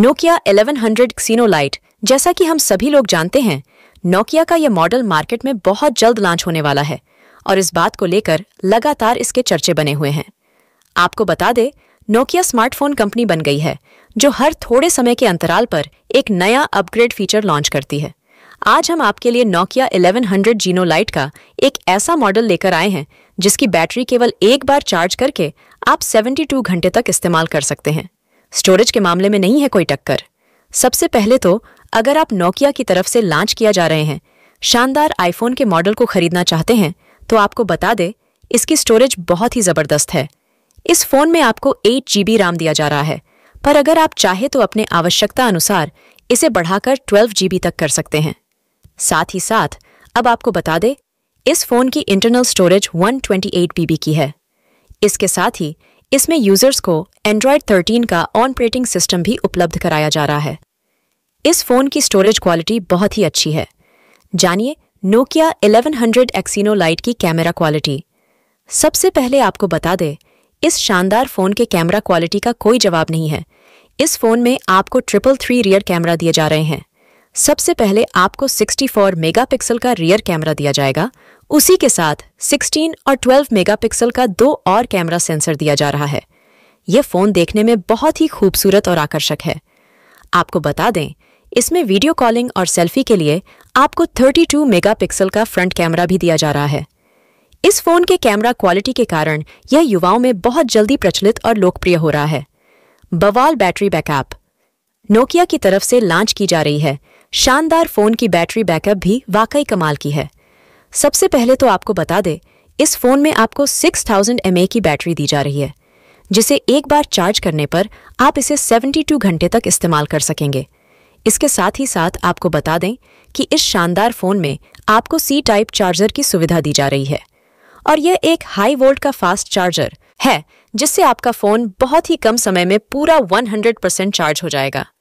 Nokia 1100 क्सीनो light जैसा कि हम सभी लोग जानते हैं नोकिया का यह मॉडल मार्केट में बहुत जल्द लॉन्च होने वाला है और इस बात को लेकर लगातार इसके चर्चे बने हुए हैं आपको बता दें नोकिया स्मार्टफोन कंपनी बन गई है जो हर थोड़े समय के अंतराल पर एक नया अपग्रेड फीचर लॉन्च करती है आज हम आपके लिए नोकिया 1100 जीनो लाइट का एक ऐसा मॉडल लेकर आए हैं जिसकी बैटरी केवल एक बार चार्ज करके आप 72 घंटे तक इस्तेमाल कर सकते हैं स्टोरेज के मामले में नहीं है कोई टक्कर सबसे पहले तो अगर आप नोकिया की तरफ से लॉन्च किया जा रहे हैं शानदार आईफोन के मॉडल को खरीदना चाहते हैं तो आपको बता दे इसकी स्टोरेज बहुत ही ज़बरदस्त है इस फ़ोन में आपको एट जी रैम दिया जा रहा है पर अगर आप चाहे तो अपने आवश्यकता अनुसार इसे बढ़ाकर ट्वेल्व जी तक कर सकते हैं साथ ही साथ अब आपको बता दे इस फ़ोन की इंटरनल स्टोरेज 128 बीबी की है इसके साथ ही इसमें यूजर्स को एंड्रॉयड 13 का ऑन ऑपरेटिंग सिस्टम भी उपलब्ध कराया जा रहा है इस फोन की स्टोरेज क्वालिटी बहुत ही अच्छी है जानिए नोकिया 1100 एक्सिनो लाइट की कैमरा क्वालिटी सबसे पहले आपको बता दें इस शानदार फोन के कैमरा क्वालिटी का कोई जवाब नहीं है इस फोन में आपको ट्रिपल थ्री रियर कैमरा दिए जा रहे हैं सबसे पहले आपको 64 मेगापिक्सल का रियर कैमरा दिया जाएगा उसी के साथ 16 और 12 मेगापिक्सल का दो और कैमरा सेंसर दिया जा रहा है यह फोन देखने में बहुत ही खूबसूरत और आकर्षक है आपको बता दें इसमें वीडियो कॉलिंग और सेल्फी के लिए आपको 32 मेगापिक्सल का फ्रंट कैमरा भी दिया जा रहा है इस फोन के कैमरा क्वालिटी के कारण यह युवाओं में बहुत जल्दी प्रचलित और लोकप्रिय हो रहा है बवाल बैटरी बैकअप नोकिया की तरफ से लॉन्च की जा रही है शानदार फोन की बैटरी बैकअप भी वाकई कमाल की है सबसे पहले तो आपको बता दे इस फोन में आपको 6000 थाउजेंड की बैटरी दी जा रही है जिसे एक बार चार्ज करने पर आप इसे 72 घंटे तक इस्तेमाल कर सकेंगे इसके साथ ही साथ आपको बता दें कि इस शानदार फोन में आपको सी टाइप चार्जर की सुविधा दी जा रही है और यह एक हाई वोल्ट का फास्ट चार्जर है जिससे आपका फोन बहुत ही कम समय में पूरा 100% चार्ज हो जाएगा